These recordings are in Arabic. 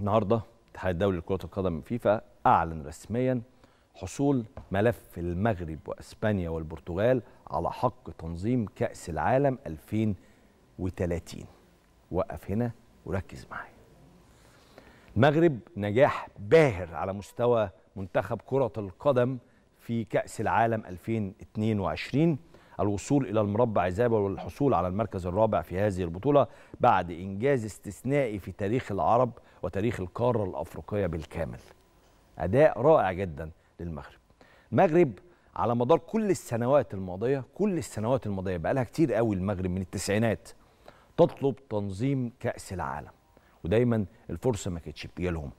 النهارده الاتحاد الدولي لكرة القدم فيفا أعلن رسميا حصول ملف المغرب وأسبانيا والبرتغال على حق تنظيم كأس العالم 2030 وقف هنا وركز معايا المغرب نجاح باهر على مستوى منتخب كرة القدم في كأس العالم 2022 الوصول إلى المربع الذهبي والحصول على المركز الرابع في هذه البطولة بعد إنجاز استثنائي في تاريخ العرب وتاريخ القارة الأفريقية بالكامل أداء رائع جدا للمغرب المغرب على مدار كل السنوات الماضية كل السنوات الماضية بقى لها كتير قوي المغرب من التسعينات تطلب تنظيم كأس العالم ودايما الفرصة ما كانتش بتيجي لهم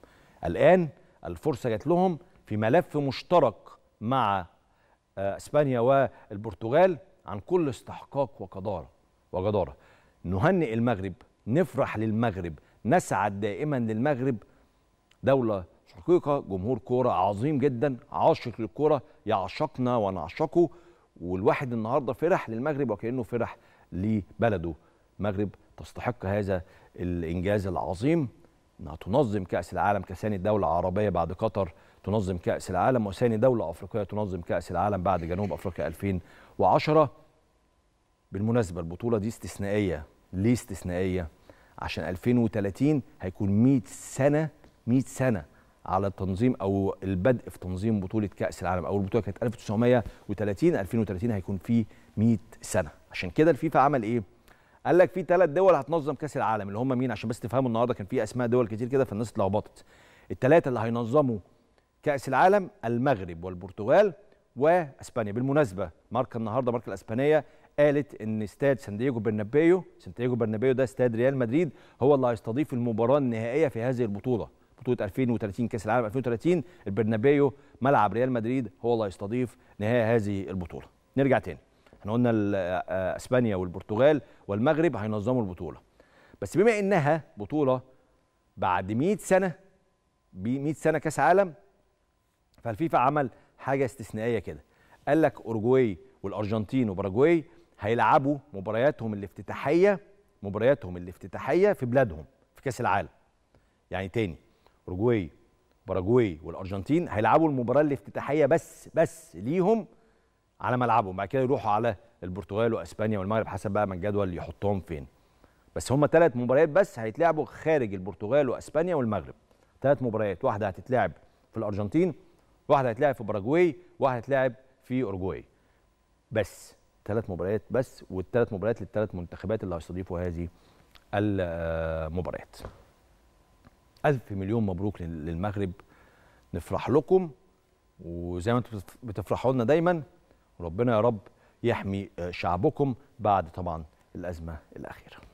الآن الفرصة جات لهم في ملف مشترك مع آه، اسبانيا والبرتغال عن كل استحقاق وقداره وجداره نهنئ المغرب نفرح للمغرب نسعد دائما للمغرب دولة شقيقة جمهور كورة عظيم جدا عاشق للكورة يعشقنا ونعشقه والواحد النهاردة فرح للمغرب وكأنه فرح لبلده المغرب تستحق هذا الإنجاز العظيم أنها تنظم كأس العالم كثاني دولة عربية بعد قطر تنظم كأس العالم وثاني دولة أفريقية تنظم كأس العالم بعد جنوب أفريقيا 2010 بالمناسبة البطولة دي استثنائية ليه استثنائية؟ عشان 2030 هيكون 100 سنه 100 سنه على التنظيم او البدء في تنظيم بطوله كاس العالم اول بطوله كانت 1930 2030 هيكون في 100 سنه عشان كده الفيفا عمل ايه قال لك في ثلاث دول هتنظم كاس العالم اللي هم مين عشان بس تفهموا النهارده كان في اسماء دول كتير كده فالناس اتلخبطت الثلاثه اللي هينظموا كاس العالم المغرب والبرتغال واسبانيا بالمناسبه ماركه النهارده ماركه الاسبانيه قالت ان استاد سان دييغو برنابيو سان دييغو برنابيو ده استاد ريال مدريد هو اللي هيستضيف المباراه النهائيه في هذه البطوله بطوله 2030 كاس العالم 2030 البرنابيو ملعب ريال مدريد هو اللي هيستضيف نهائي هذه البطوله نرجع تاني احنا قلنا آه، آه، اسبانيا والبرتغال والمغرب هينظموا البطوله بس بما انها بطوله بعد 100 سنه ب 100 سنه كاس عالم فالفيفا عمل حاجه استثنائيه كده قال لك اورجواي والارجنتين وباراجواي هيلعبوا مبارياتهم الافتتاحيه مبارياتهم الافتتاحيه في بلادهم في كاس العالم يعني تاني اورجواي باراجواي والارجنتين هيلعبوا المباراه الافتتاحيه بس بس ليهم على ملعبهم بعد كده يروحوا على البرتغال واسبانيا والمغرب حسب بقى ما الجدول يحطهم فين بس هم ثلاث مباريات بس هيتلعبوا خارج البرتغال واسبانيا والمغرب ثلاث مباريات واحده هتتلعب في الارجنتين واحده هتلعب في باراجواي واحده هتلعب في اورجواي بس ثلاث مباريات بس والثلاث مباريات للثلاث منتخبات اللي هيستضيفوا هذه المباريات ألف مليون مبروك للمغرب نفرح لكم وزي ما انتم بتفرحوا لنا دايما ربنا يا رب يحمي شعبكم بعد طبعا الأزمة الأخيرة